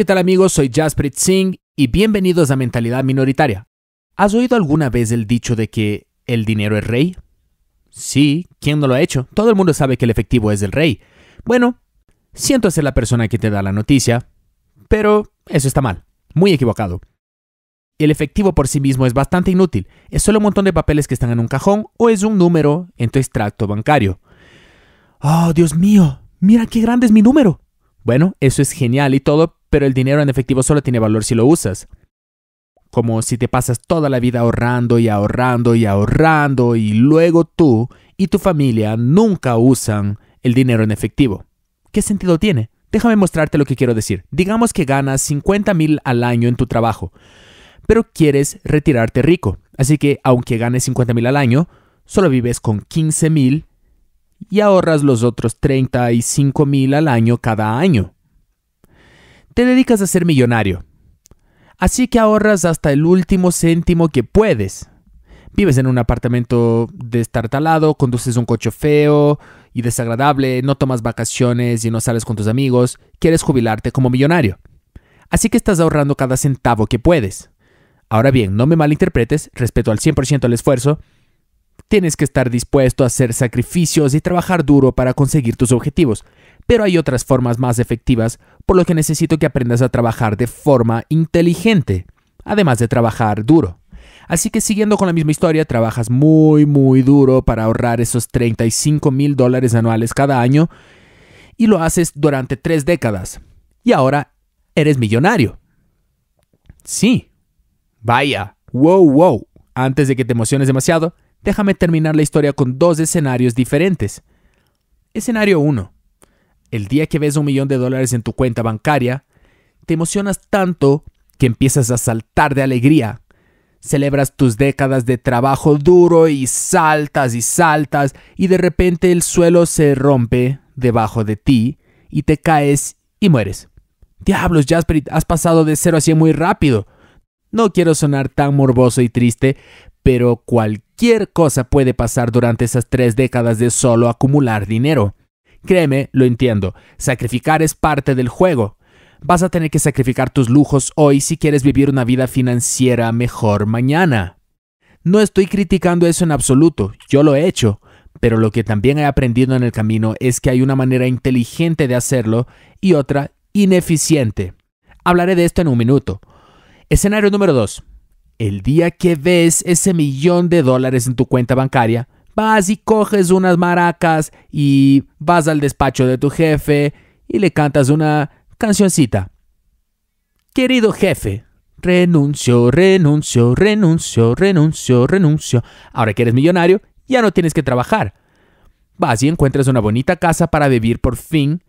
¿Qué tal amigos? Soy Jasprit Singh y bienvenidos a Mentalidad Minoritaria. ¿Has oído alguna vez el dicho de que el dinero es rey? Sí, ¿quién no lo ha hecho? Todo el mundo sabe que el efectivo es el rey. Bueno, siento ser la persona que te da la noticia, pero eso está mal, muy equivocado. El efectivo por sí mismo es bastante inútil, es solo un montón de papeles que están en un cajón o es un número en tu extracto bancario. Oh, Dios mío, mira qué grande es mi número. Bueno, eso es genial y todo, pero el dinero en efectivo solo tiene valor si lo usas. Como si te pasas toda la vida ahorrando y ahorrando y ahorrando y luego tú y tu familia nunca usan el dinero en efectivo. ¿Qué sentido tiene? Déjame mostrarte lo que quiero decir. Digamos que ganas 50 mil al año en tu trabajo, pero quieres retirarte rico. Así que aunque ganes 50 mil al año, solo vives con 15 mil y ahorras los otros 35 mil al año cada año te dedicas a ser millonario. Así que ahorras hasta el último céntimo que puedes. Vives en un apartamento destartalado, conduces un coche feo y desagradable, no tomas vacaciones y no sales con tus amigos, quieres jubilarte como millonario. Así que estás ahorrando cada centavo que puedes. Ahora bien, no me malinterpretes, respeto al 100% el esfuerzo, tienes que estar dispuesto a hacer sacrificios y trabajar duro para conseguir tus objetivos, pero hay otras formas más efectivas, por lo que necesito que aprendas a trabajar de forma inteligente, además de trabajar duro. Así que siguiendo con la misma historia, trabajas muy, muy duro para ahorrar esos 35 mil dólares anuales cada año y lo haces durante tres décadas. Y ahora eres millonario. Sí. Vaya. Wow, wow. Antes de que te emociones demasiado, déjame terminar la historia con dos escenarios diferentes. Escenario 1. El día que ves un millón de dólares en tu cuenta bancaria, te emocionas tanto que empiezas a saltar de alegría. Celebras tus décadas de trabajo duro y saltas y saltas y de repente el suelo se rompe debajo de ti y te caes y mueres. Diablos, Jasper, has pasado de cero a 100 muy rápido. No quiero sonar tan morboso y triste, pero cualquier cosa puede pasar durante esas tres décadas de solo acumular dinero. Créeme, lo entiendo. Sacrificar es parte del juego. Vas a tener que sacrificar tus lujos hoy si quieres vivir una vida financiera mejor mañana. No estoy criticando eso en absoluto, yo lo he hecho, pero lo que también he aprendido en el camino es que hay una manera inteligente de hacerlo y otra ineficiente. Hablaré de esto en un minuto. Escenario número 2. El día que ves ese millón de dólares en tu cuenta bancaria, vas y coges unas maracas y vas al despacho de tu jefe y le cantas una cancioncita. Querido jefe, renuncio, renuncio, renuncio, renuncio, renuncio. Ahora que eres millonario, ya no tienes que trabajar. Vas y encuentras una bonita casa para vivir por fin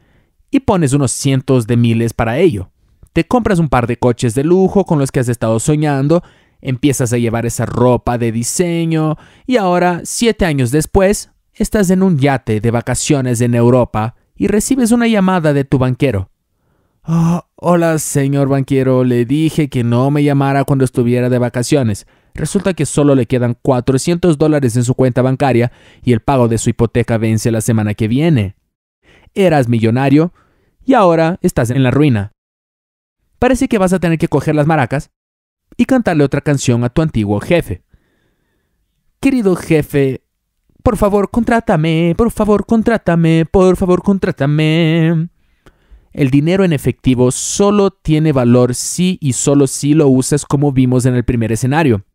y pones unos cientos de miles para ello. Te compras un par de coches de lujo con los que has estado soñando empiezas a llevar esa ropa de diseño y ahora, siete años después, estás en un yate de vacaciones en Europa y recibes una llamada de tu banquero. Ah, hola, señor banquero, le dije que no me llamara cuando estuviera de vacaciones. Resulta que solo le quedan 400 dólares en su cuenta bancaria y el pago de su hipoteca vence la semana que viene. Eras millonario y ahora estás en la ruina. Parece que vas a tener que coger las maracas y cantarle otra canción a tu antiguo jefe. Querido jefe, por favor, contrátame, por favor, contrátame, por favor, contrátame. El dinero en efectivo solo tiene valor si y solo si lo usas como vimos en el primer escenario.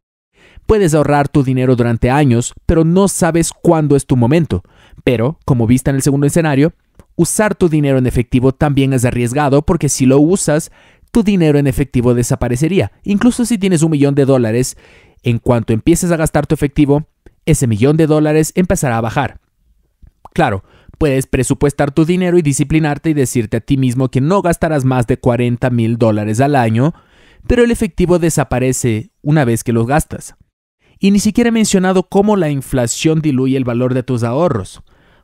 Puedes ahorrar tu dinero durante años, pero no sabes cuándo es tu momento. Pero, como viste en el segundo escenario, usar tu dinero en efectivo también es arriesgado porque si lo usas, tu dinero en efectivo desaparecería. Incluso si tienes un millón de dólares, en cuanto empieces a gastar tu efectivo, ese millón de dólares empezará a bajar. Claro, puedes presupuestar tu dinero y disciplinarte y decirte a ti mismo que no gastarás más de 40 mil dólares al año, pero el efectivo desaparece una vez que los gastas. Y ni siquiera he mencionado cómo la inflación diluye el valor de tus ahorros.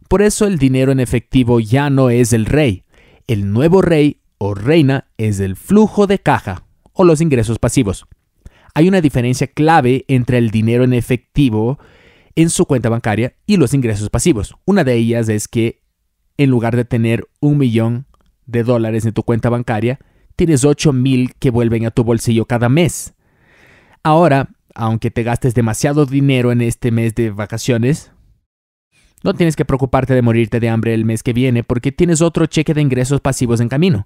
Por eso el dinero en efectivo ya no es el rey. El nuevo rey o reina es el flujo de caja o los ingresos pasivos. Hay una diferencia clave entre el dinero en efectivo en su cuenta bancaria y los ingresos pasivos. Una de ellas es que en lugar de tener un millón de dólares en tu cuenta bancaria, tienes 8 mil que vuelven a tu bolsillo cada mes. Ahora, aunque te gastes demasiado dinero en este mes de vacaciones, no tienes que preocuparte de morirte de hambre el mes que viene porque tienes otro cheque de ingresos pasivos en camino.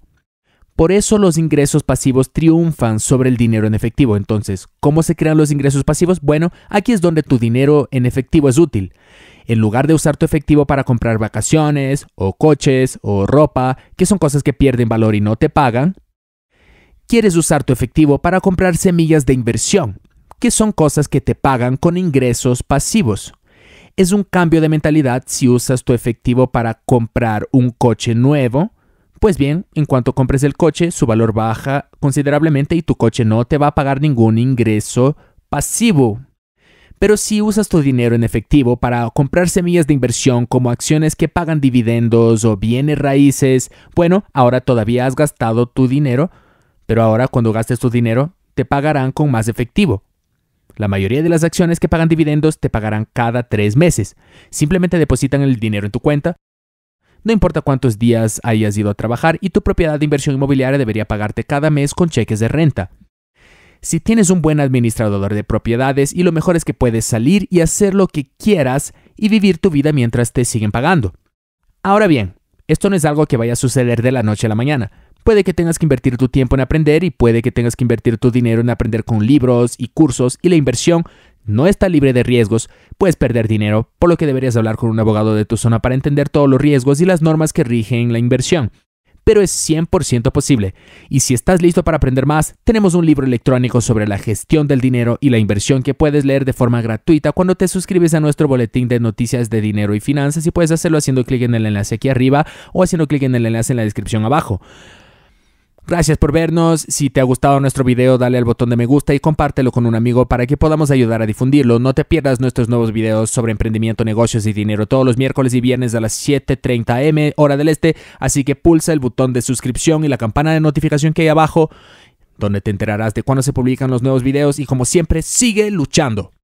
Por eso los ingresos pasivos triunfan sobre el dinero en efectivo. Entonces, ¿cómo se crean los ingresos pasivos? Bueno, aquí es donde tu dinero en efectivo es útil. En lugar de usar tu efectivo para comprar vacaciones o coches o ropa, que son cosas que pierden valor y no te pagan, quieres usar tu efectivo para comprar semillas de inversión, que son cosas que te pagan con ingresos pasivos. Es un cambio de mentalidad si usas tu efectivo para comprar un coche nuevo pues bien, en cuanto compres el coche, su valor baja considerablemente y tu coche no te va a pagar ningún ingreso pasivo. Pero si usas tu dinero en efectivo para comprar semillas de inversión como acciones que pagan dividendos o bienes raíces, bueno, ahora todavía has gastado tu dinero, pero ahora cuando gastes tu dinero te pagarán con más efectivo. La mayoría de las acciones que pagan dividendos te pagarán cada tres meses. Simplemente depositan el dinero en tu cuenta no importa cuántos días hayas ido a trabajar y tu propiedad de inversión inmobiliaria debería pagarte cada mes con cheques de renta. Si tienes un buen administrador de propiedades y lo mejor es que puedes salir y hacer lo que quieras y vivir tu vida mientras te siguen pagando. Ahora bien, esto no es algo que vaya a suceder de la noche a la mañana. Puede que tengas que invertir tu tiempo en aprender y puede que tengas que invertir tu dinero en aprender con libros y cursos y la inversión no está libre de riesgos, puedes perder dinero, por lo que deberías hablar con un abogado de tu zona para entender todos los riesgos y las normas que rigen la inversión. Pero es 100% posible, y si estás listo para aprender más, tenemos un libro electrónico sobre la gestión del dinero y la inversión que puedes leer de forma gratuita cuando te suscribes a nuestro boletín de noticias de dinero y finanzas y puedes hacerlo haciendo clic en el enlace aquí arriba o haciendo clic en el enlace en la descripción abajo. Gracias por vernos. Si te ha gustado nuestro video, dale al botón de me gusta y compártelo con un amigo para que podamos ayudar a difundirlo. No te pierdas nuestros nuevos videos sobre emprendimiento, negocios y dinero todos los miércoles y viernes a las 7.30 m hora del este. Así que pulsa el botón de suscripción y la campana de notificación que hay abajo, donde te enterarás de cuándo se publican los nuevos videos y como siempre, sigue luchando.